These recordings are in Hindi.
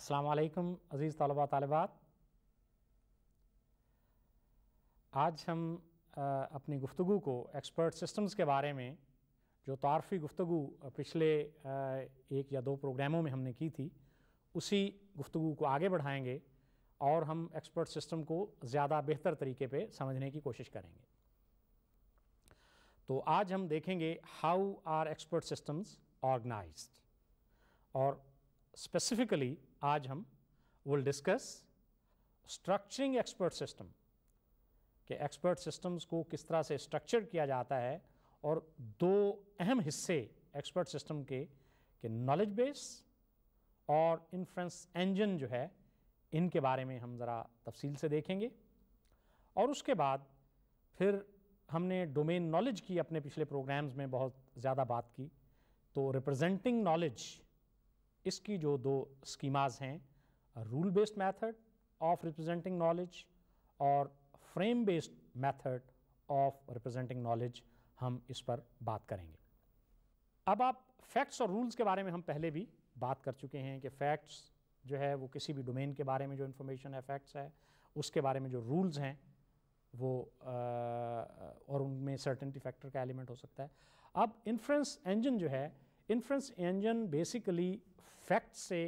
अस्सलाम अज़ीज़ तलबा तलबात आज हम आ, अपनी गुफ्तु को एक्सपर्ट सिस्टम्स के बारे में जो तारफ़ी गुफ्तु पिछले आ, एक या दो प्रोग्रामों में हमने की थी उसी गुफ्तु को आगे बढ़ाएंगे और हम एक्सपर्ट सिस्टम को ज़्यादा बेहतर तरीके पे समझने की कोशिश करेंगे तो आज हम देखेंगे how are expert systems organise और स्पेसिफिकली आज हम will discuss structuring expert system कि एक्सपर्ट सिस्टम्स को किस तरह से स्ट्रक्चर किया जाता है और दो अहम हिस्से एक्सपर्ट सिस्टम के कि नॉलेज बेस और इन्फ्रेंस इंजन जो है इनके बारे में हम ज़रा तफसील से देखेंगे और उसके बाद फिर हमने डोमेन नॉलेज की अपने पिछले प्रोग्राम्स में बहुत ज़्यादा बात की तो रिप्रेजेंटिंग नॉलेज इसकी जो दो स्कीमाज हैं rule based method of representing knowledge और frame based method of representing knowledge हम इस पर बात करेंगे अब आप फैक्ट्स और रूल्स के बारे में हम पहले भी बात कर चुके हैं कि फैक्ट्स जो है वो किसी भी डोमेन के बारे में जो इन्फॉर्मेशन है फैक्ट्स है उसके बारे में जो रूल्स हैं वो आ, और उनमें सर्टेनिटी फैक्टर का एलिमेंट हो सकता है अब इन्फ्रेंस इंजन जो है इन्फ्रेंस इंजन बेसिकली फैक्ट से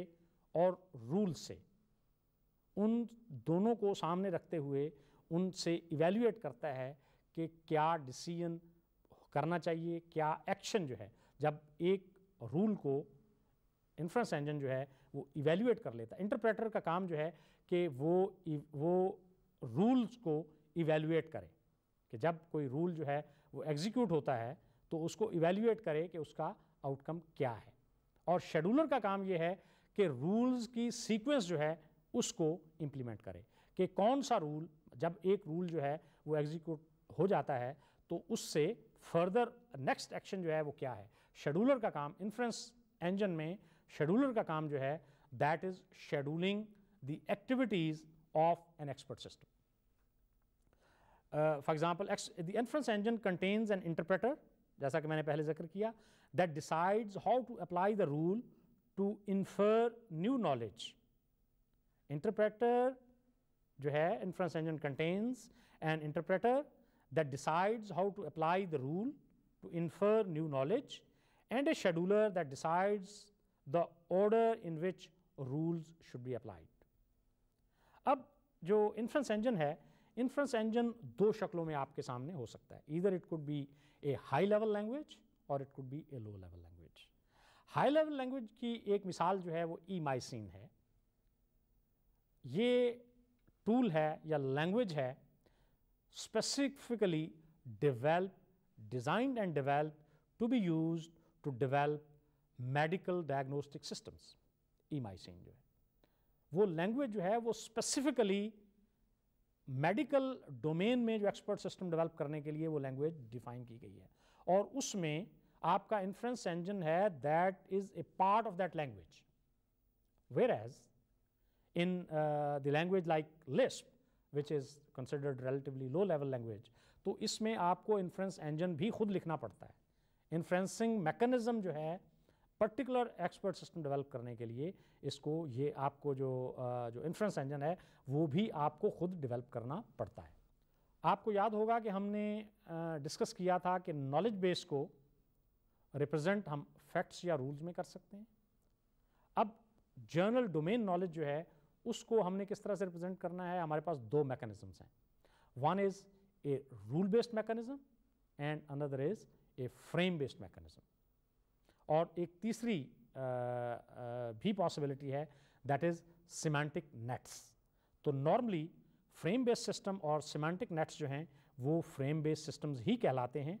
और रूल से उन दोनों को सामने रखते हुए उनसे इवेल्यूएट करता है कि क्या डिसीजन करना चाहिए क्या एक्शन जो है जब एक रूल को इन्फ्रेंस इंजन जो है वो इवेल्यूएट कर लेता है इंटरप्रेटर का काम जो है कि वो e, वो रूल्स को इवेल्यूएट करे कि जब कोई रूल जो है वो एग्जीक्यूट होता है तो उसको इवेल्यूएट करे कि उसका आउटकम क्या है और शेड्यूलर का काम यह है कि रूल्स की सीक्वेंस जो है उसको इम्प्लीमेंट करे कि कौन सा रूल जब एक रूल जो है वो एग्जीक्यूट हो जाता है तो उससे फर्दर नेक्स्ट एक्शन जो है वो क्या है शेड्यूलर का काम इन्फ्रेंस इंजन में शेड्यूलर का काम जो है that is scheduling the activities of an expert system for example the inference engine contains an interpreter जैसा कि मैंने पहले जिक्र किया that decides how to apply the rule to infer new knowledge interpreter जो है inference engine contains an interpreter that decides how to apply the rule to infer new knowledge and a scheduler that decides the order in which rules should be applied अब जो इन्फ्रेंस इंजन है इन्फ्रेंस इंजन दो शक्लों में आपके सामने हो सकता है इधर it could be a high level language और it could be a low level language high level language की एक मिसाल जो है वो ई माइसिन है ये टूल है या लैंग्वेज है specifically develop design and develop to be use to develop medical diagnostic systems E mycin जो है वो लैंग्वेज जो है वो स्पेसिफिकली मेडिकल डोमेन में जो एक्सपर्ट सिस्टम डेवलप करने के लिए वो लैंग्वेज डिफाइन की गई है और उसमें आपका इन्फ्रेंस इंजन है that is a part of that language whereas in the language like like which is considered relatively low level language तो इसमें आपको inference इंजन भी खुद लिखना पड़ता है इन्फ्रेंसिंग मैकेनिज्म जो है पर्टिकुलर एक्सपर्ट सिस्टम डेवलप करने के लिए इसको ये आपको जो जो इन्फ्रेंस इंजन है वो भी आपको खुद डेवलप करना पड़ता है आपको याद होगा कि हमने डिस्कस किया था कि नॉलेज बेस को रिप्रेजेंट हम फैक्ट्स या रूल्स में कर सकते हैं अब जर्नल डोमेन नॉलेज जो है उसको हमने किस तरह से रिप्रेजेंट करना है हमारे पास दो मैकेनिज्म्स हैं one is a rule based mechanism and another is a frame based mechanism और एक तीसरी भी पॉसिबिलिटी है दैट इज सिमेंटिक नेट्स तो नॉर्मली फ्रेम बेस्ड सिस्टम और सिमेंटिक नेट्स जो हैं वो फ्रेम बेस्ड सिस्टम्स ही कहलाते हैं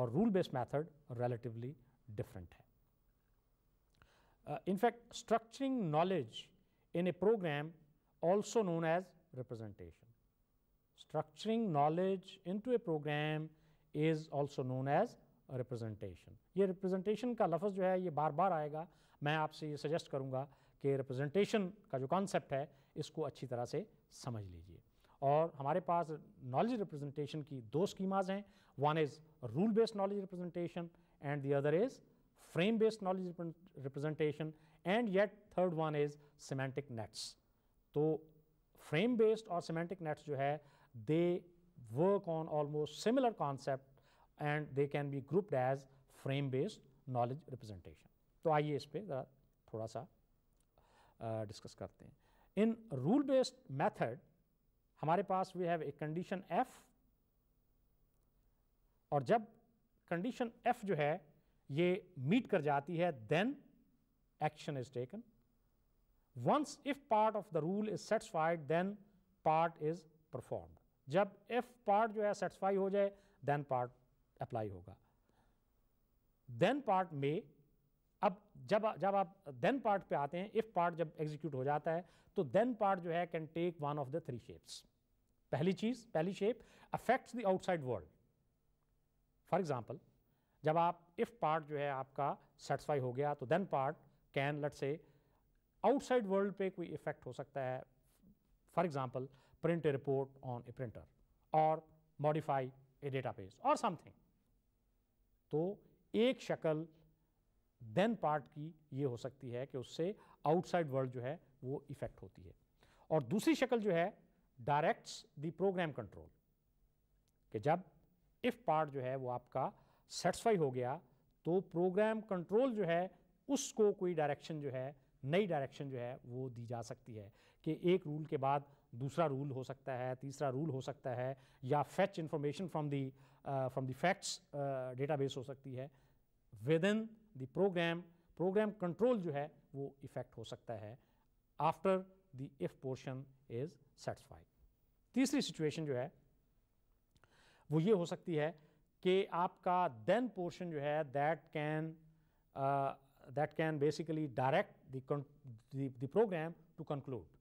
और rule based method relatively different है in fact structuring knowledge in a program also known as representation knowledge into a program is also known as representation ये रिप्रेजेंटेशन का लफ्ज़ जो है ये बार बार आएगा मैं आपसे ये सजेस्ट करूँगा कि रिप्रेजेंटेशन का जो कॉन्सेप्ट है इसको अच्छी तरह से समझ लीजिए और हमारे पास नॉलेज रिप्रेजेंटेशन की दो स्कीमाज हैं one is rule based knowledge representation and the other is frame based knowledge representation and yet third one is semantic nets तो फ्रेम बेस्ड और सीमेंटिक नेट्स जो है they work on almost similar concept and they can be grouped as frame based knowledge representation तो आइए इस पर ज़रा थोड़ा सा डिस्कस करते हैं इन रूल बेस्ड मेथड हमारे पास we have a condition if और जब कंडीशन एफ जो है ये मीट कर जाती है then action is taken once if part of the rule is satisfied then part is performed जब इफ पार्ट जो है satisfy हो जाए then पार्ट अप्लाई होगा देन पार्ट में अब जब जब आप देन पार्ट पे आते हैं इफ पार्ट जब एग्जीक्यूट हो जाता है तो देन पार्ट जो है can take one of the three shapes पहली चीज पहली shape affects the outside world for example जब आप इफ पार्ट जो है आपका सेटिस्फाई हो गया तो then part can let say outside world पे कोई इफेक्ट हो सकता है for example print a report on a printer और मॉडिफाई ए बेस और समथिंग तो एक शक्ल देन पार्ट की ये हो सकती है कि उससे आउटसाइड वर्ल्ड जो है वो इफेक्ट होती है और दूसरी शक्ल जो है डायरेक्ट्स द प्रोग्राम कंट्रोल कि जब इफ पार्ट जो है वो आपका सेटिस्फाई हो गया तो प्रोग्राम कंट्रोल जो है उसको कोई डायरेक्शन जो है नई डायरेक्शन जो है वो दी जा सकती है कि एक रूल के बाद दूसरा रूल हो सकता है तीसरा रूल हो सकता है या fetch information from the from the facts database हो सकती है within the program program control जो है वो इफेक्ट हो सकता है after the if portion is satisfied तीसरी सिचुएशन जो है वो ये हो सकती है कि आपका देन पोर्शन जो है that can that can basically direct the program to conclude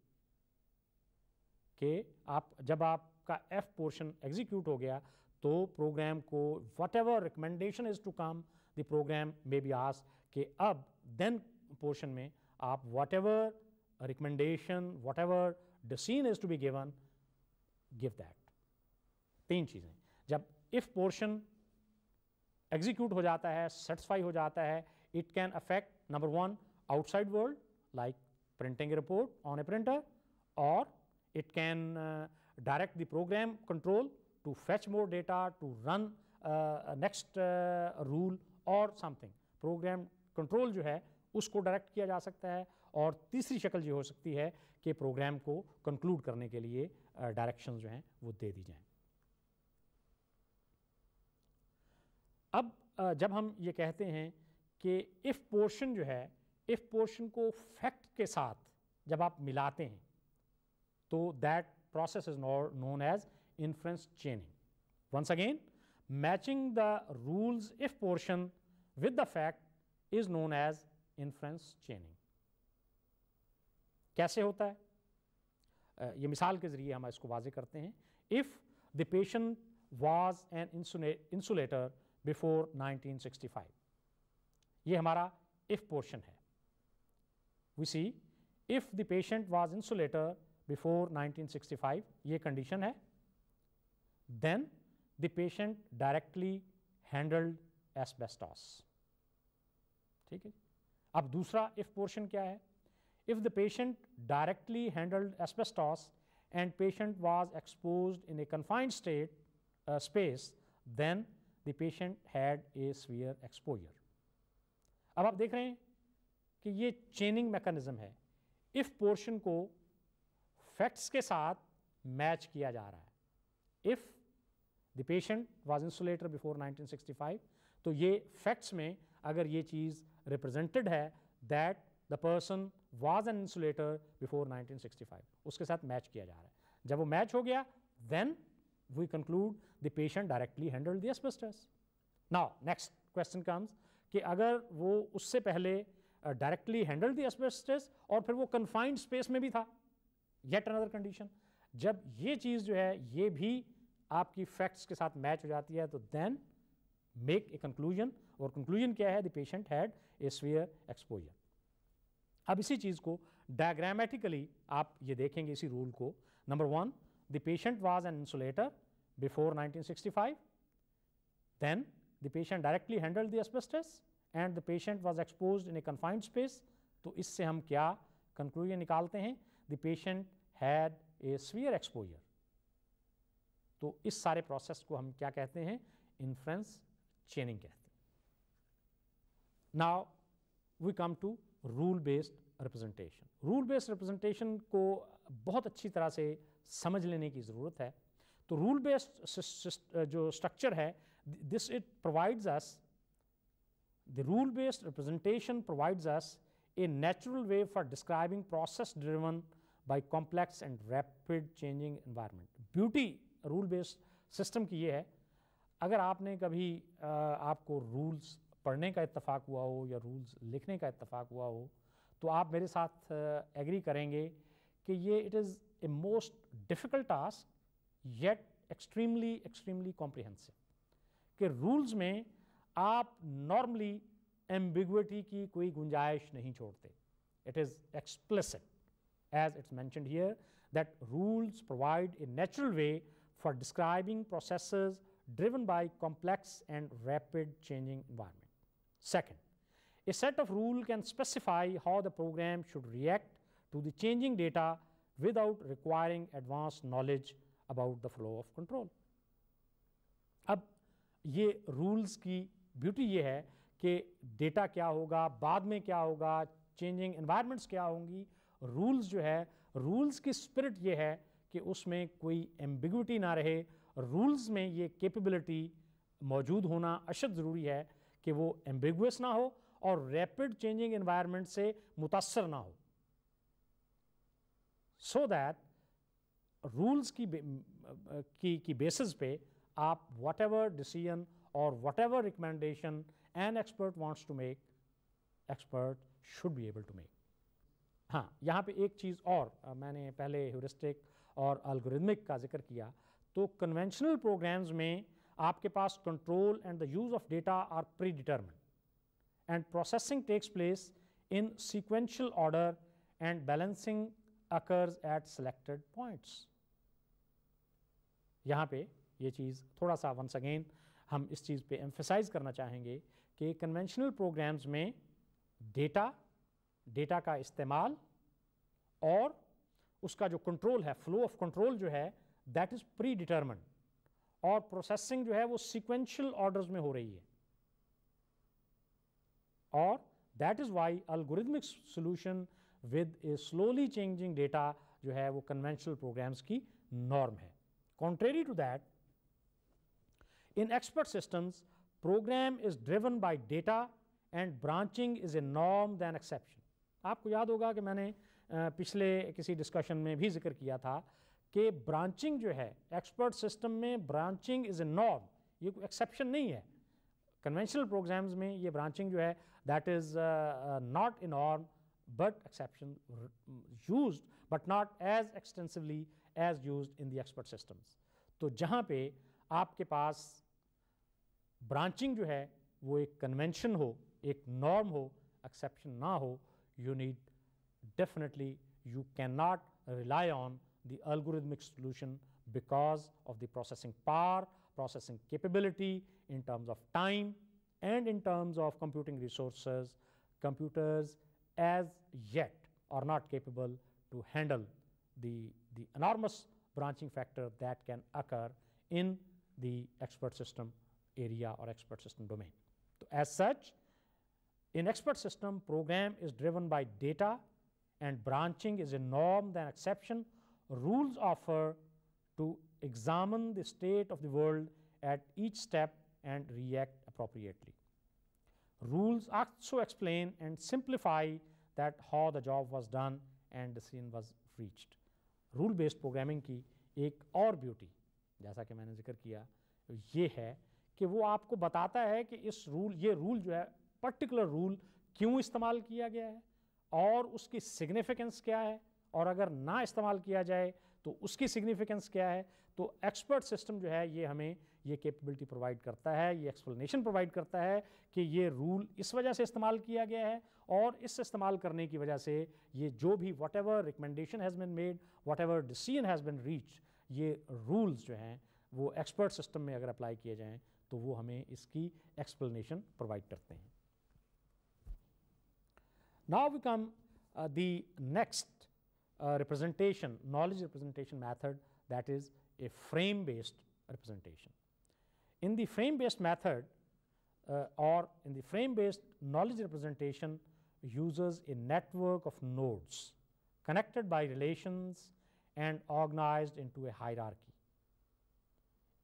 कि आप जब आपका एफ पोर्शन एग्जीक्यूट हो गया तो प्रोग्राम को whatever recommendation is to come the program may be asked अब देन पोर्शन में आप whatever recommendation whatever decision is to be given give that तीन चीज़ें जब इफ़ पोर्शन एग्जीक्यूट हो जाता है सेटिस्फाई हो जाता है it can affect number one outside world like printing report on a printer और It can uh, direct the program control to fetch more data, to run uh, next uh, rule or something. Program control jo hai usko direct kiya ja sakta hai aur teesri shakal जो ho sakti hai कि program ko conclude karne ke liye uh, directions jo hain wo de di jaye ab uh, jab hum ye kehte hain कि if portion jo hai if portion ko fact ke sath जब आप मिलाते हैं So that process is known as inference chaining. Once again, matching the rules if portion with the fact is known as inference chaining. कैसे होता है ये मिसाल के ज़रिए हम इसको वाजे करते हैं if the patient was an insulator before 1965 ये हमारा इफ़ पोर्शन है we see if the patient was insulator before 1965 ये कंडीशन है then the patient directly handled asbestos ठीक है अब दूसरा इफ पोर्शन क्या है if the patient directly handled asbestos and patient was expose in a confined state space then the patient had a severe exposure अब आप देख रहे हैं कि ये चेनिंग मैकेनिज्म है इफ पोर्शन को फैक्ट्स के साथ मैच किया जा रहा है if the patient was insulator before 1965 तो ये फैक्ट्स में अगर ये चीज़ रिप्रेजेंटेड है that the person was an insulator before 1965 उसके साथ मैच किया जा रहा है जब वो मैच हो गया then we conclude the patient directly handle the asbestos now next question comes कि अगर वो उससे पहले डायरेक्टली हैंडल द एस्बेस्टस और फिर वो कन्फाइंड स्पेस में भी था येट अनदर कंडीशन जब ये चीज़ जो है ये भी आपकी फैक्ट्स के साथ मैच हो जाती है तो देन मेक ए कंक्लूजन और कंक्लूजन क्या है the patient had a severe exposure अब इसी चीज़ को डायग्रामेटिकली आप ये देखेंगे इसी रूल को number one the patient was an insulator before 1965 then the patient directly handle the asbestos and the patient was exposed in a confined space तो इससे हम क्या कंक्लूजन निकालते हैं the patient had a severe exposure. तो इस सारे प्रोसेस को हम क्या कहते हैं इन्फ्रेंस चेनिंग कहते हैं now we come to rule based representation rule based representation को बहुत अच्छी तरह से समझ लेने की ज़रूरत है तो रूल बेस्ड जो स्ट्रक्चर है this it provides us the rule based representation provides us a natural way for describing process driven by complex and rapid changing environment. Beauty rule based system की ये है अगर आपने कभी आ, आपको रूल्स पढ़ने का इत्तेफाक हुआ हो या रूल्स लिखने का इत्तेफाक हुआ हो तो आप मेरे साथ एग्री करेंगे कि ये it is a most difficult task yet extremely extremely comprehensive कि रूल्स में आप नॉर्मली एम्बिगुटी की कोई गुंजाइश नहीं छोड़ते it is explicit as it's mentioned that rules provide a natural way for describing process driven by complex and rapid changing environment second a set of rule can specify how the program should react to the changing data without requiring advance knowledge about the flow of control अब ये रूल्स की ब्यूटी ये है कि डेटा क्या होगा बाद में क्या होगा चेंजिंग एनवायरनमेंट्स क्या होंगी रूल्स जो है रूल्स की स्पिरिट ये है कि उसमें कोई एम्बिगुटी ना रहे रूल्स में ये कैपेबिलिटी मौजूद होना अशद ज़रूरी है कि वो एम्बिगुअस ना हो और रैपिड चेंजिंग एनवायरनमेंट से मुतासर ना हो सो दैट रूल्स की की की बेसिस पे आप वट एवर डिसीजन और whatever recommendation an expert wants to make expert should be able to make हाँ यहाँ पे एक चीज़ और आ, मैंने पहले ह्यूरिस्टिक और अल्गोरिदमिक का जिक्र किया तो कन्वेंशनल प्रोग्राम्स में आपके पास control and the use of data are predetermine and processing takes place in sequential order and balancing occurs at selected points यहाँ पे ये चीज़ थोड़ा सा वंस अगेन हम इस चीज़ पे एम्फेसाइज करना चाहेंगे कि कन्वेंशनल प्रोग्राम्स में डेटा डेटा का इस्तेमाल और उसका जो कंट्रोल है फ्लो ऑफ कंट्रोल जो है दैट इज़ प्री डिटर्मन और प्रोसेसिंग जो है वो सिक्वेंशल ऑर्डर्स में हो रही है और that is why algorithmic solution with a slowly changing data जो है वो कन्वेंशनल प्रोग्राम्स की नॉर्म है contrary to that in expert systems program is driven by data and branching is a norm than exception आपको याद होगा कि मैंने पिछले किसी डिस्कशन में भी जिक्र किया था कि ब्रांचिंग जो है एक्सपर्ट सिस्टम में ब्रांचिंग इज़ ए नॉर्म ये कोई एक्सेप्शन नहीं है कन्वेंशनल प्रोग्राम्स में ये ब्रांचिंग जो है that is not a norm but exception use but not as extensively as use in the expert systems तो जहाँ पे आपके पास Branching, जो है a convention, कन्वेंशन हो एक नॉर्म हो एक्सेप्शन ना हो you you cannot rely on the algorithmic solution because of the processing power, processing capability in terms of time and in terms of computing resources. Computers as yet are not capable to handle the enormous branching factor that can occur in the expert system area or expert system domain. So as such, in expert system, program is driven by data and branching is a norm than exception. Rules offer to examine the state of the world at each step and react appropriately. Rules also explain and simplify that how the job was done and decision was reached. Rule based programming ki ek और beauty जैसा कि मैंने जिक्र किया ye hai, कि वो आपको बताता है कि इस रूल ये रूल जो है पर्टिकुलर रूल क्यों इस्तेमाल किया गया है और उसकी सिग्निफिकेंस क्या है और अगर ना इस्तेमाल किया जाए तो उसकी सिग्निफिकेंस क्या है तो एक्सपर्ट सिस्टम जो है ये हमें ये कैपेबिलिटी प्रोवाइड करता है ये एक्सप्लेनेशन प्रोवाइड करता है कि ये रूल इस वजह से इस्तेमाल किया गया है और इस इस्तेमाल करने की वजह से ये जो भी whatever recommendation has been made whatever decision has been reach ये रूल्स जो हैं वो एक्सपर्ट सिस्टम में अगर अप्लाई किए जाएँ तो वो हमें इसकी एक्सप्लेनेशन प्रोवाइड करते हैं now we come the next representation knowledge representation method that is a frame based representation in the frame based method और in the frame based knowledge representation users a network of nodes connected by relations and organize into a hierarchy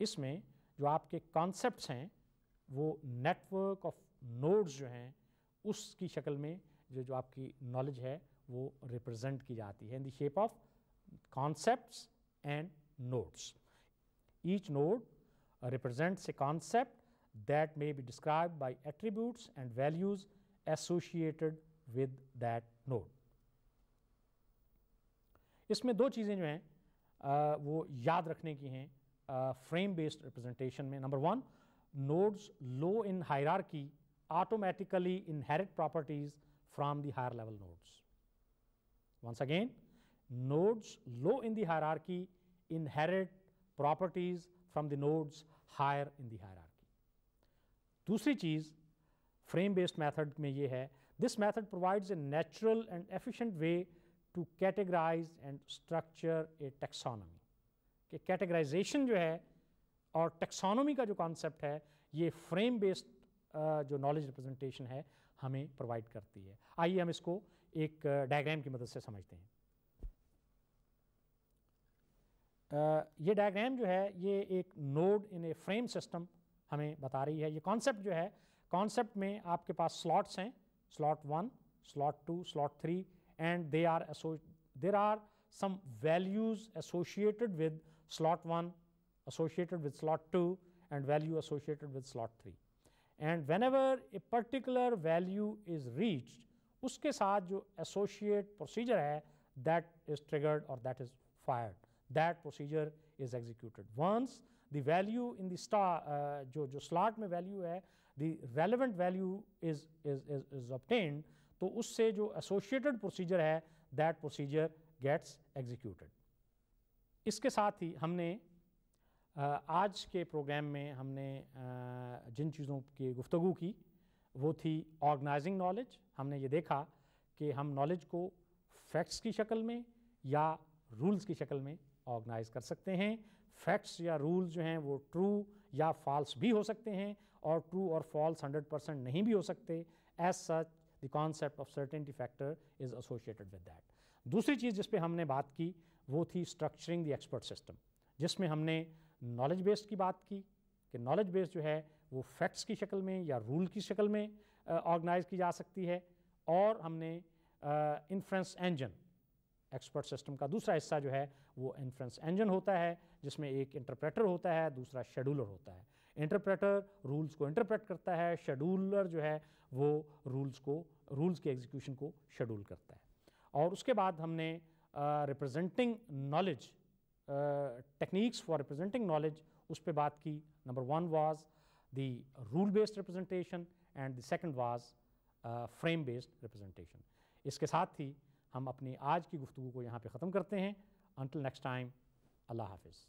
इसमें जो आपके कॉन्सेप्ट हैं वो नेटवर्क ऑफ नोड्स जो हैं उसकी शक्ल में जो जो आपकी नॉलेज है वो रिप्रेजेंट की जाती है in the shape of concept and nodes each node represents a concept that may be describe by attributes and values associated with that node इसमें दो चीज़ें जो हैं वो याद रखने की हैं uh, frame based representation mein number 1 nodes low in hierarchy automatically inherit properties from the higher level nodes once again nodes low in the hierarchy inherit properties from the nodes higher in the hierarchy दूसरी चीज frame-based method ये है method provides a natural and efficient way to categorize and structure a taxonomy. कि कैटेगराइजेशन जो है और टेक्सोनोमी का जो कॉन्सेप्ट है ये फ्रेम बेस्ड जो नॉलेज रिप्रेजेंटेशन है हमें प्रोवाइड करती है आइए हम इसको एक डायग्राम की मदद से समझते हैं ये डायग्राम जो है ये एक node in a frame system हमें बता रही है ये कॉन्सेप्ट जो है कॉन्सेप्ट में आपके पास स्लॉट्स हैं slot one slot two slot three and they are there are some values associated with slot 1 associated with slot 2 and value associated with slot 3 and whenever a particular value is reached uske साथ जो associate procedure है that is triggered or that is fired that procedure is executed once the value in the star uh, slot में value है the relevant value is is is, is obtained to उससे जो associated procedure that procedure gets executed इसके साथ ही हमने आज के प्रोग्राम में हमने जिन चीज़ों की गुफ्तु की वो थी ऑर्गेनाइजिंग नॉलेज हमने ये देखा कि हम नॉलेज को फैक्ट्स की शक्ल में या रूल्स की शक्ल में ऑर्गेनाइज कर सकते हैं फैक्ट्स या रूल्स जो हैं वो ट्रू या फॉल्स भी हो सकते हैं और ट्रू और फॉल्स 100 परसेंट नहीं भी हो सकते as such the concept of certainty factor is associated with that दूसरी चीज़ जिस पर हमने बात की वो थी स्ट्रक्चरिंग द एक्सपर्ट सिस्टम जिसमें हमने नॉलेज बेस्ड की बात की कि नॉलेज बेस्ड जो है वो फैक्ट्स की शक्ल में या रूल की शक्ल में ऑर्गेनाइज की जा सकती है और हमने इन्फ्रेंस इंजन एक्सपर्ट सिस्टम का दूसरा हिस्सा जो है वो इन्फ्रेंस इंजन होता है जिसमें एक इंटरप्रेटर होता है दूसरा शेड्यूलर होता है इंटरप्रेटर रूल्स को इंटरप्रेट करता है शेड्यूलर जो है वो रूल्स को रूल्स के एग्जीक्यूशन को शेड्यूल करता है और उसके बाद हमने representing knowledge techniques for representing knowledge उस पर बात की number one was the rule based representation and the second was frame based representation इसके साथ ही हम अपनी आज की गुफ्तु को यहाँ पर ख़त्म करते हैं अंटिल नेक्स्ट टाइम अल्लाह हाफिज़